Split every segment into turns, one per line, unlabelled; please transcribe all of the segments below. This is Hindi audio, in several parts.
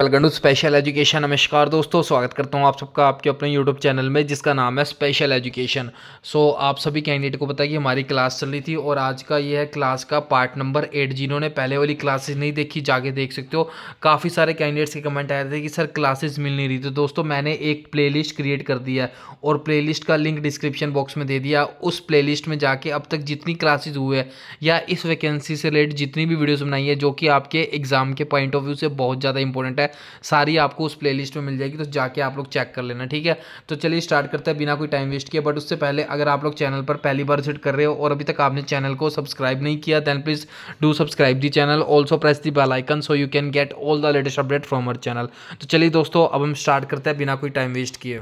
पलगंडू स्पेशल एजुकेशन नमस्कार दोस्तों स्वागत करता हूँ आप सबका आपके अपने यूट्यूब चैनल में जिसका नाम है स्पेशल एजुकेशन सो आप सभी कैंडिडेट को पता है कि हमारी क्लास चल रही थी और आज का ये है क्लास का पार्ट नंबर एट जिन्होंने पहले वाली क्लासेस नहीं देखी जाके देख सकते हो काफ़ी सारे कैंडिडेट्स के कमेंट आए थे कि सर क्लासेज मिल नहीं रही थी तो दोस्तों मैंने एक प्ले क्रिएट कर दिया है और प्ले का लिंक डिस्क्रिप्शन बॉक्स में दे दिया उस प्ले में जाके अब तक जितनी क्लासेज हुए हैं या इस वैकेंसी से रिलेटेड जितनी भी वीडियोज़ बनाई है जो कि आपके एग्ज़ाम के पॉइंट ऑफ व्यू से बहुत ज़्यादा इंपॉर्टेंट है सारी आपको उस प्लेलिस्ट में मिल जाएगी तो जाके आप लोग चेक कर लेना ठीक है तो चलिए स्टार्ट करते हैं बिना कोई टाइम वेस्ट किया बट उससे पहले अगर आप लोग चैनल पर पहली बार विजिट कर रहे हो और अभी तक आपने चैनल को सब्सक्राइब नहीं किया then please do subscribe the channel also press the bell icon so you can get all the latest update from our channel तो चलिए दोस्तों अब हम स्टार्ट करते हैं बिना कोई टाइम वेस्ट किए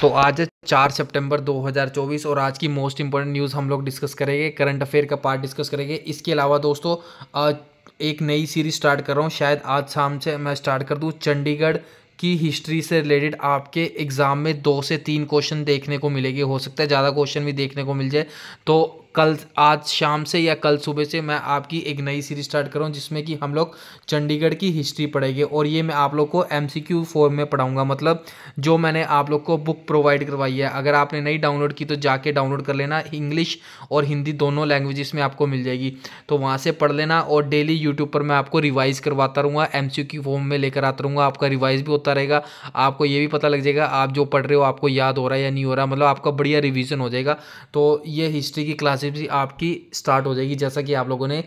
तो आज है चार सितंबर 2024 और आज की मोस्ट इंपॉर्टेंट न्यूज़ हम लोग डिस्कस करेंगे करंट अफेयर का पार्ट डिस्कस करेंगे इसके अलावा दोस्तों एक नई सीरीज स्टार्ट कर रहा हूँ शायद आज शाम से मैं स्टार्ट कर दूँ चंडीगढ़ की हिस्ट्री से रिलेटेड आपके एग्ज़ाम में दो से तीन क्वेश्चन देखने को मिलेगी हो सकता है ज़्यादा क्वेश्चन भी देखने को मिल जाए तो कल आज शाम से या कल सुबह से मैं आपकी एक नई सीरीज स्टार्ट करूँ जिसमें कि हम लोग चंडीगढ़ की हिस्ट्री पढ़ेंगे और ये मैं आप लोग को एम सी क्यू फॉर्म में पढ़ाऊँगा मतलब जो मैंने आप लोग को बुक प्रोवाइड करवाई है अगर आपने नहीं डाउनलोड की तो जाके डाउनलोड कर लेना इंग्लिश और हिंदी दोनों लैंग्वेजेस में आपको मिल जाएगी तो वहाँ से पढ़ लेना और डेली यूट्यूब पर मैं आपको रिवाइज़ करवाता रहूँगा एम सी क्यू फॉर्म में लेकर आता रहूँगा आपका रिवाइज़ भी होता रहेगा आपको ये भी पता लग जाएगा आप जो पढ़ रहे हो आपको याद हो रहा है या नहीं हो रहा मतलब आपका बढ़िया रिविज़न हो जाएगा तो ये हिस्ट्री की क्लास पार्टनरशिप आपकी स्टार्ट हो जाएगी जैसा कि आप लोगों ने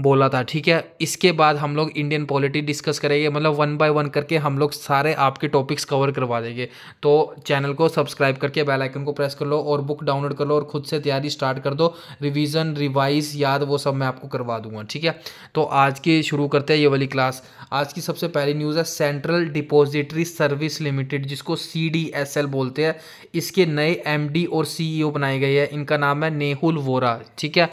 बोला था ठीक है इसके बाद हम लोग इंडियन पॉलिटी डिस्कस करेंगे मतलब वन बाय वन करके हम लोग सारे आपके टॉपिक्स कवर करवा देंगे तो चैनल को सब्सक्राइब करके बेल आइकन को प्रेस कर लो और बुक डाउनलोड कर लो और खुद से तैयारी स्टार्ट कर दो रिवीजन रिवाइज याद वो सब मैं आपको करवा दूंगा ठीक है तो आज की शुरू करते हैं ये वाली क्लास आज की सबसे पहली न्यूज़ है सेंट्रल डिपोजिटरी सर्विस लिमिटेड जिसको सी बोलते हैं इसके नए एम और सी e बनाए गए हैं इनका नाम है नेहुल वोरा ठीक है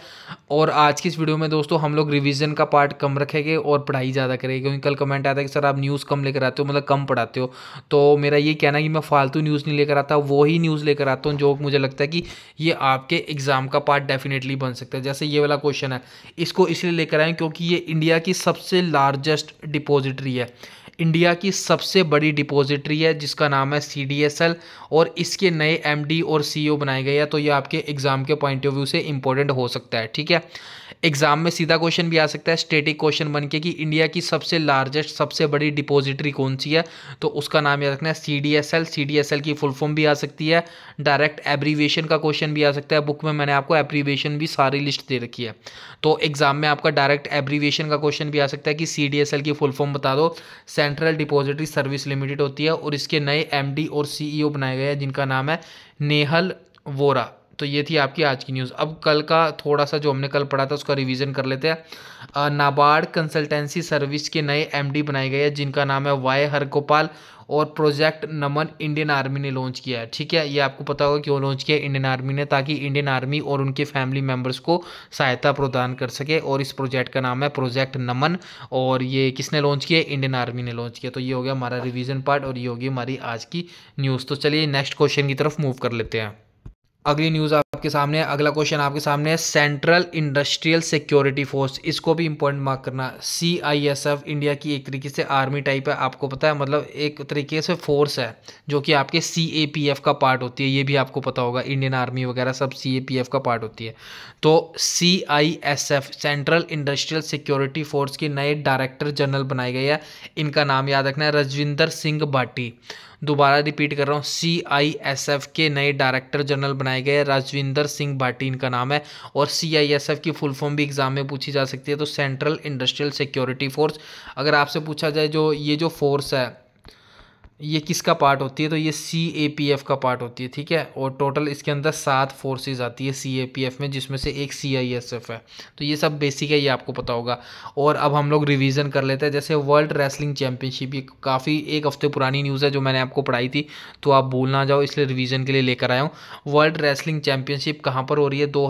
और आज की इस वीडियो में दोस्तों हम लोग रिविजन रिवीजन का पार्ट कम रखेंगे और पढ़ाई ज़्यादा करेंगे क्योंकि कल कमेंट आता है कि सर आप न्यूज़ कम लेकर आते हो मतलब कम पढ़ाते हो तो मेरा ये कहना है कि मैं फालतू न्यूज़ नहीं लेकर आता वो ही न्यूज़ लेकर आता हूँ जो मुझे लगता है कि ये आपके एग्ज़ाम का पार्ट डेफिनेटली बन सकता है जैसे ये वाला क्वेश्चन है इसको इसलिए लेकर आए क्योंकि ये इंडिया की सबसे लार्जेस्ट डिपॉजिटरी है इंडिया की सबसे बड़ी डिपॉजिटरी है जिसका नाम है सी और इसके नए एम और सी e बनाए गए हैं तो ये आपके एग्ज़ाम के पॉइंट ऑफ व्यू से इंपॉर्टेंट हो सकता है ठीक है एग्जाम में सीधा क्वेश्चन भी आ सकता है स्टेटिक क्वेश्चन बन के कि इंडिया की सबसे लार्जेस्ट सबसे बड़ी डिपॉजिटरी कौन सी है तो उसका नाम याद रखना है C D S L C D S L की फुल फॉर्म भी आ सकती है डायरेक्ट एब्रीवेशन का क्वेश्चन भी आ सकता है बुक में मैंने आपको एब्रीवेशन भी सारी लिस्ट दे रखी है तो एग्जाम में आपका डायरेक्ट एब्रीवेशन का क्वेश्चन भी आ सकता है कि सी डी एस एल की फुल फॉर्म बता दो सेंट्रल डिपॉजिटरी सर्विस लिमिटेड होती है और इसके नए एम डी और सी ई ओ बनाए गए हैं जिनका नाम है नेहल वोरा तो ये थी आपकी आज की न्यूज़ अब कल का थोड़ा सा जो हमने कल पढ़ा था उसका रिवीजन कर लेते हैं नाबार्ड कंसल्टेंसी सर्विस के नए एमडी बनाए गए हैं जिनका नाम है वाई हरगोपाल और प्रोजेक्ट नमन इंडियन आर्मी ने लॉन्च किया है ठीक है ये आपको पता होगा क्यों लॉन्च किया इंडियन आर्मी ने ताकि इंडियन आर्मी और उनके फैमिली मेम्बर्स को सहायता प्रदान कर सके और इस प्रोजेक्ट का नाम है प्रोजेक्ट नमन और ये किसने लॉन्च किया इंडियन आर्मी ने लॉन्च किया तो ये हो गया हमारा रिविजन पार्ट और ये होगी हमारी आज की न्यूज़ तो चलिए नेक्स्ट क्वेश्चन की तरफ मूव कर लेते हैं अगली न्यूज़ आपके सामने है अगला क्वेश्चन आपके सामने है सेंट्रल इंडस्ट्रियल सिक्योरिटी फोर्स इसको भी इंपॉर्टेंट मार्क करना C I S F India की एक तरीके से आर्मी टाइप है आपको पता है मतलब एक तरीके से फोर्स है जो कि आपके सी ए पी एफ का पार्ट होती है ये भी आपको पता होगा इंडियन आर्मी वगैरह सब सी ए पी एफ का पार्ट होती है तो C I S F central industrial security force के नए डायरेक्टर जनरल बनाई गई है इनका नाम याद रखना है रजविंदर सिंह भाटी दोबारा रिपीट कर रहा हूँ सी आई एस एफ के नए डायरेक्टर जनरल बनाए गए राजविंदर सिंह भाटी इनका नाम है और सी आई एस एफ की फुल फॉर्म भी एग्जाम में पूछी जा सकती है तो सेंट्रल इंडस्ट्रियल सिक्योरिटी फोर्स अगर आपसे पूछा जाए जो ये जो फोर्स है ये किसका पार्ट होती है तो ये सी ए पी एफ का पार्ट होती है ठीक है और टोटल इसके अंदर सात फोर्सेज आती है सी ए पी एफ में जिसमें से एक सी आई एस एफ है तो ये सब बेसिक है ये आपको पता होगा और अब हम लोग रिवीजन कर लेते हैं जैसे वर्ल्ड रेसलिंग चैम्पियनशिप ये काफ़ी एक हफ्ते पुरानी न्यूज़ है जो मैंने आपको पढ़ाई थी तो आप भूल ना जाओ इसलिए रिविज़न के लिए लेकर आया हूँ वर्ल्ड रेसलिंग चैम्पियनशिप कहाँ पर हो रही है दो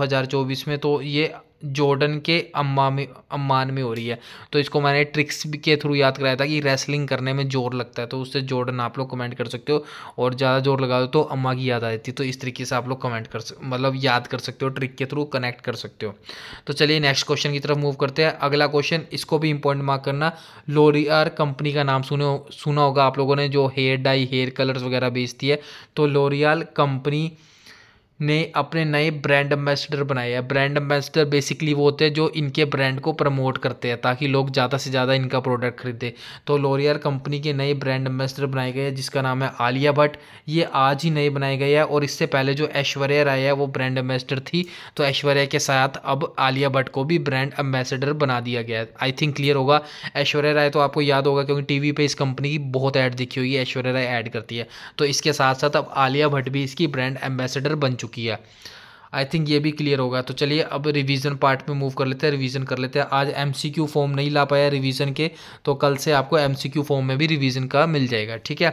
में तो ये जॉर्डन के अम्मा में अम्मान में हो रही है तो इसको मैंने ट्रिक्स के थ्रू याद कराया था कि रेसलिंग करने में जोर लगता है तो उससे जॉर्डन आप लोग कमेंट कर सकते हो और ज़्यादा जोर लगा दो तो अम्मा की याद आ जाती है तो इस तरीके से आप लोग कमेंट कर मतलब याद कर सकते हो ट्रिक के थ्रू कनेक्ट कर सकते हो तो चलिए नेक्स्ट क्वेश्चन की तरफ मूव करते हैं अगला क्वेश्चन इसको भी इंपॉर्टेंट मार्क करना लोरियर कंपनी का नाम सुने सुना होगा आप लोगों ने जो हेयर डाई हेयर कलर्स वगैरह बेचती है तो लोरियाल कंपनी ने अपने नए ब्रांड एम्बेसडर बनाए हैं ब्रांड एम्बेसडर बेसिकली वो होते हैं जो इनके ब्रांड को प्रमोट करते हैं ताकि लोग ज़्यादा से ज़्यादा इनका प्रोडक्ट खरीदें तो लोरियर कंपनी के नए ब्रांड एम्बेसडर बनाए गए हैं जिसका नाम है आलिया भट्ट ये आज ही नए बनाए गए हैं और इससे पहले जो ऐश्वर्या राय है वो ब्रांड एम्बेसडर थी तो ऐश्वर्या के साथ अब आलिया भट्ट को भी ब्रांड एम्बेसडर बना दिया गया है आई थिंक क्लियर होगा ऐश्वर्या राय तो आपको याद होगा क्योंकि टी वी इस कंपनी की बहुत ऐड दिखी हुई है ऐश्वर्या राय ऐड करती है तो इसके साथ साथ अब आलिया भट्ट भी इसकी ब्रांड एम्बेसडर बन चुकी चुकी है आई थिंक ये भी क्लियर होगा तो चलिए अब रिवीजन पार्ट में मूव कर लेते हैं रिवीजन कर लेते हैं आज एमसीक्यू फॉर्म नहीं ला पाया रिवीजन के तो कल से आपको एमसीक्यू फॉर्म में भी रिवीजन का मिल जाएगा ठीक है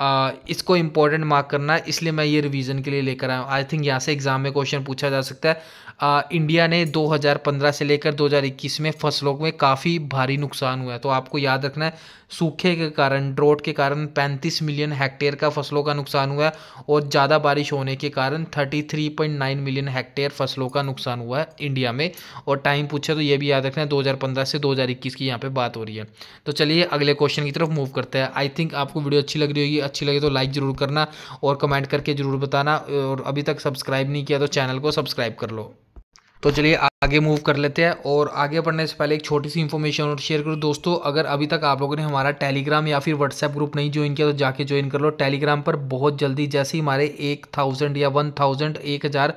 आ, इसको इंपॉर्टेंट मार्क करना है इसलिए मैं ये रिवीजन के लिए लेकर आया हूँ आई थिंक यहाँ से एग्जाम में क्वेश्चन पूछा जा सकता है आ, इंडिया ने 2015 से लेकर 2021 में फसलों में काफ़ी भारी नुकसान हुआ है तो आपको याद रखना है सूखे के कारण ड्रोट के कारण 35 मिलियन हेक्टेयर का फसलों का नुकसान हुआ है और ज़्यादा बारिश होने के कारण 33.9 मिलियन हेक्टेयर फसलों का नुकसान हुआ है इंडिया में और टाइम पूछे तो ये भी याद रखना है दो से दो की यहाँ पर बात हो रही है तो चलिए अगले क्वेश्चन की तरफ मूव करते हैं आई थिंक आपको वीडियो अच्छी लग रही होगी अच्छी लगे तो लाइक ज़रूर करना और कमेंट करके ज़रूर बताना और अभी तक सब्सक्राइब नहीं किया तो चैनल को सब्सक्राइब कर लो तो चलिए आगे मूव कर लेते हैं और आगे बढ़ने से पहले एक छोटी सी इन्फॉर्मेशन और शेयर करूँ दोस्तों अगर अभी तक आप लोगों ने हमारा टेलीग्राम या फिर व्हाट्सएप ग्रुप नहीं ज्वाइन किया तो जाके ज्वाइन कर लो टेलीग्राम पर बहुत जल्दी जैसे ही हमारे एक थाउजेंड या वन थाउजेंड एक हज़ार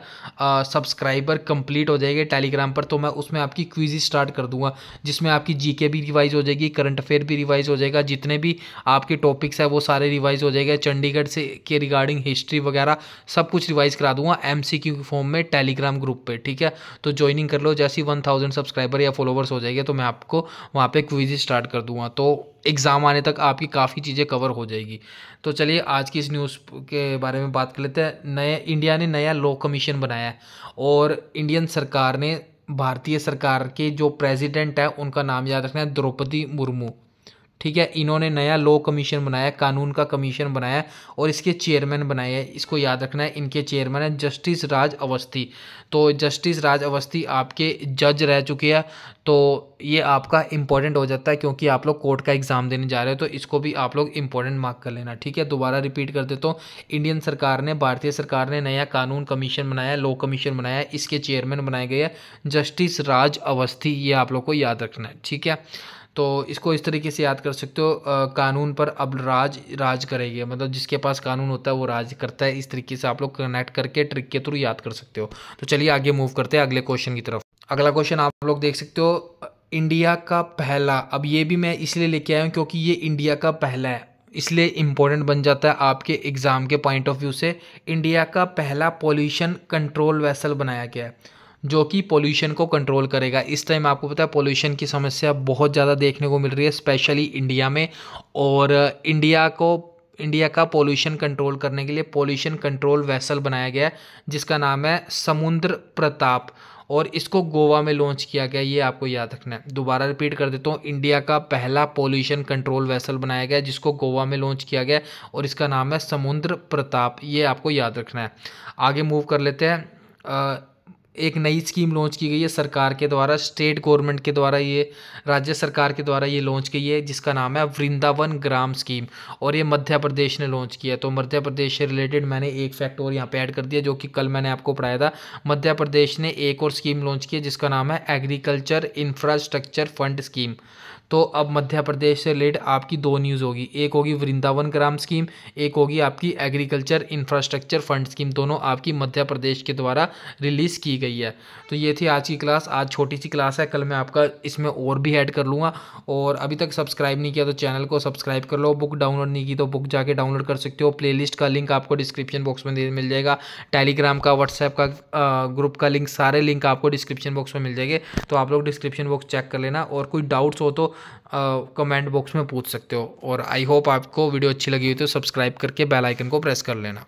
सब्सक्राइबर कंप्लीट हो जाएंगे टेलीग्राम पर तो मैं उसमें आपकी क्विज स्टार्ट कर दूंगा जिसमें आपकी जी भी रिवाइज हो जाएगी करंट अफेयर भी रिवाइज हो जाएगा जितने भी आपके टॉपिक्स हैं वो सारे रिवाइज हो जाएगा चंडीगढ़ से के रिगार्डिंग हिस्ट्री वगैरह सब कुछ रिवाइज करा दूंगा एम की फॉर्म में टेलीग्राम ग्रुप पर ठीक है तो ज्वाइनिंग कर लो जैसे ही वन थाउजेंड सब्सक्राइबर या फॉलोवर्स हो जाएंगे तो मैं आपको वहाँ पे क्विज स्टार्ट कर दूँगा तो एग्ज़ाम आने तक आपकी काफ़ी चीज़ें कवर हो जाएगी तो चलिए आज की इस न्यूज़ के बारे में बात कर लेते हैं नए इंडिया ने नया लॉ कमीशन बनाया है और इंडियन सरकार ने भारतीय सरकार के जो प्रेसिडेंट है उनका नाम याद रखना है द्रौपदी मुर्मू ठीक है इन्होंने नया लॉ कमीशन बनाया कानून का कमीशन बनाया और इसके चेयरमैन बनाए हैं इसको याद रखना है इनके चेयरमैन है जस्टिस राज अवस्थी तो जस्टिस राज अवस्थी आपके जज रह चुके हैं तो ये आपका इंपॉर्टेंट हो जाता है क्योंकि आप लोग कोर्ट का एग्ज़ाम देने जा रहे हो तो इसको भी आप लोग इंपॉर्टेंट मार्क कर लेना ठीक है दोबारा रिपीट कर देता हूँ इंडियन सरकार ने भारतीय सरकार ने नया कानून कमीशन बनाया लॉ कमीशन बनाया इसके चेयरमैन बनाए गए हैं जस्टिस राज अवस्थी ये आप लोग को याद रखना है ठीक है तो इसको इस तरीके से याद कर सकते हो कानून पर अब राज राज करेंगे मतलब जिसके पास कानून होता है वो राज करता है इस तरीके से आप लोग कनेक्ट करके ट्रिक के थ्रू याद कर सकते हो तो चलिए आगे मूव करते हैं अगले क्वेश्चन की तरफ अगला क्वेश्चन आप लोग देख सकते हो इंडिया का पहला अब ये भी मैं इसलिए लेके आया हूँ क्योंकि ये इंडिया का पहला है इसलिए इम्पोर्टेंट बन जाता है आपके एग्ज़ाम के पॉइंट ऑफ व्यू से इंडिया का पहला पॉल्यूशन कंट्रोल वैसल बनाया गया है जो कि पोल्यूशन को कंट्रोल करेगा इस टाइम आपको पता है पोल्यूशन की समस्या बहुत ज़्यादा देखने को मिल रही है स्पेशली इंडिया में और इंडिया uh, को इंडिया का पोल्यूशन कंट्रोल करने के लिए पोल्यूशन कंट्रोल वैसल बनाया गया है जिसका नाम है समुद्र प्रताप और इसको गोवा में लॉन्च किया गया ये आपको याद रखना है दोबारा रिपीट कर देता हूँ इंडिया का पहला पोल्यूशन कंट्रोल वैसल बनाया गया जिसको गोवा में लॉन्च किया गया और इसका नाम है समुद्र प्रताप ये आपको याद रखना है आगे मूव कर लेते हैं uh, एक नई स्कीम लॉन्च की गई है सरकार के द्वारा स्टेट गवर्नमेंट के द्वारा ये राज्य सरकार के द्वारा ये लॉन्च की है जिसका नाम है वृंदावन ग्राम स्कीम और ये मध्य प्रदेश ने लॉन्च किया तो मध्य प्रदेश से रिलेटेड मैंने एक फैक्ट और यहाँ पे ऐड कर दिया जो कि कल मैंने आपको पढ़ाया था मध्य प्रदेश ने एक और स्कीम लॉन्च की है जिसका नाम है एग्रीकल्चर इंफ्रास्ट्रक्चर फंड स्कीम तो अब मध्य प्रदेश से रिलेट आपकी दो न्यूज़ होगी एक होगी वृंदावन ग्राम स्कीम एक होगी आपकी एग्रीकल्चर इंफ्रास्ट्रक्चर फंड स्कीम दोनों आपकी मध्य प्रदेश के द्वारा रिलीज़ की गई है तो ये थी आज की क्लास आज छोटी सी क्लास है कल मैं आपका इसमें और भी ऐड कर लूँगा और अभी तक सब्सक्राइब नहीं किया तो चैनल को सब्सक्राइब कर लो बुक डाउनलोड नहीं की तो बुक जाके डाउनलोड कर सकते हो प्लेलिस्ट का लिंक आपको डिस्क्रिप्शन बॉक्स में मिल जाएगा टेलीग्राम का व्हाट्सएप का ग्रुप का लिंक सारे लिंक आपको डिस्क्रिप्शन बॉक्स में मिल जाएंगे तो आप लोग डिस्क्रिप्शन बॉक्स चेक कर लेना और कोई डाउट्स हो तो कमेंट बॉक्स में पूछ सकते हो और आई होप आपको वीडियो अच्छी लगी हुई तो सब्सक्राइब करके बेल आइकन को प्रेस कर लेना